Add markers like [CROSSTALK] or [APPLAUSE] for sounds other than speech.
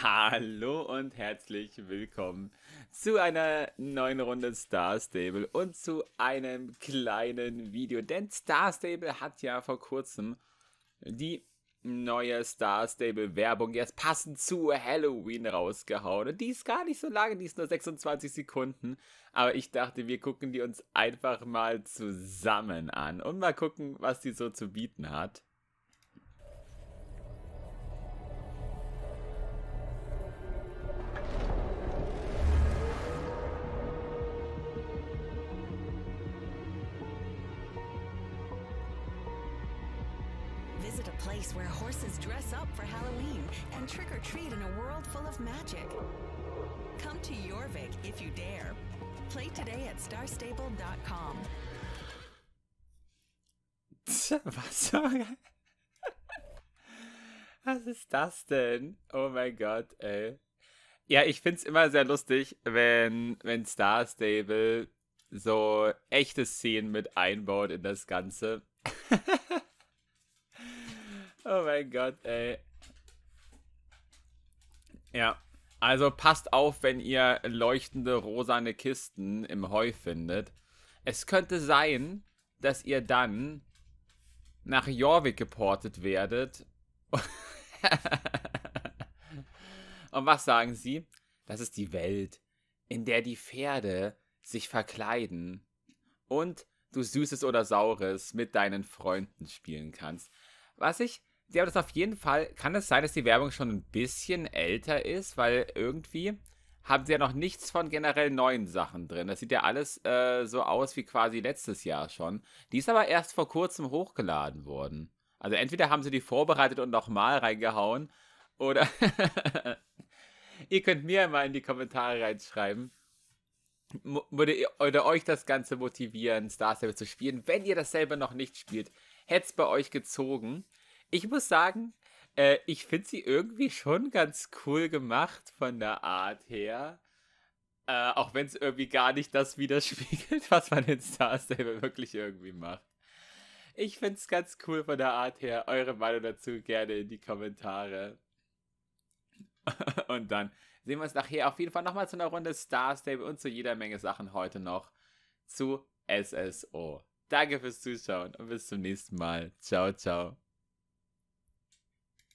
Hallo und herzlich willkommen zu einer neuen Runde Star Stable und zu einem kleinen Video. Denn Star Stable hat ja vor kurzem die neue Star Stable Werbung jetzt passend zu Halloween rausgehauen. Und die ist gar nicht so lange, die ist nur 26 Sekunden. Aber ich dachte, wir gucken die uns einfach mal zusammen an und mal gucken, was die so zu bieten hat. visit a place where horses dress up for Halloween and trick or treat in a world full of magic. Come to Jorvik if you dare. Play today at starstable.com. Was? [LAUGHS] Was ist das denn? Oh mein Gott, ey. Ja, ich find's immer sehr lustig, wenn, wenn Star Stable so echte Szenen mit einbaut in das Ganze. [LAUGHS] Oh mein Gott, ey. Ja. Also passt auf, wenn ihr leuchtende rosane Kisten im Heu findet. Es könnte sein, dass ihr dann nach Jorvik geportet werdet. [LAUGHS] Und was sagen sie? Das ist die Welt, in der die Pferde sich verkleiden und du Süßes oder Saures mit deinen Freunden spielen kannst. Was ich ja, aber das auf jeden Fall, kann es sein, dass die Werbung schon ein bisschen älter ist, weil irgendwie haben sie ja noch nichts von generell neuen Sachen drin. Das sieht ja alles äh, so aus wie quasi letztes Jahr schon. Die ist aber erst vor kurzem hochgeladen worden. Also entweder haben sie die vorbereitet und nochmal reingehauen oder [LAUGHS] ihr könnt mir mal in die Kommentare reinschreiben. würde, ihr, würde euch das Ganze motivieren, Star Stable zu spielen? Wenn ihr dasselbe noch nicht spielt, hätte es bei euch gezogen. Ich muss sagen, äh, ich finde sie irgendwie schon ganz cool gemacht von der Art her. Äh, auch wenn es irgendwie gar nicht das widerspiegelt, [LAUGHS] was man in Star Stable wirklich irgendwie macht. Ich finde es ganz cool von der Art her. Eure Meinung dazu gerne in die Kommentare. [LAUGHS] und dann sehen wir uns nachher auf jeden Fall nochmal zu einer Runde Star Stable und zu jeder Menge Sachen heute noch zu SSO. Danke fürs Zuschauen und bis zum nächsten Mal. Ciao, ciao.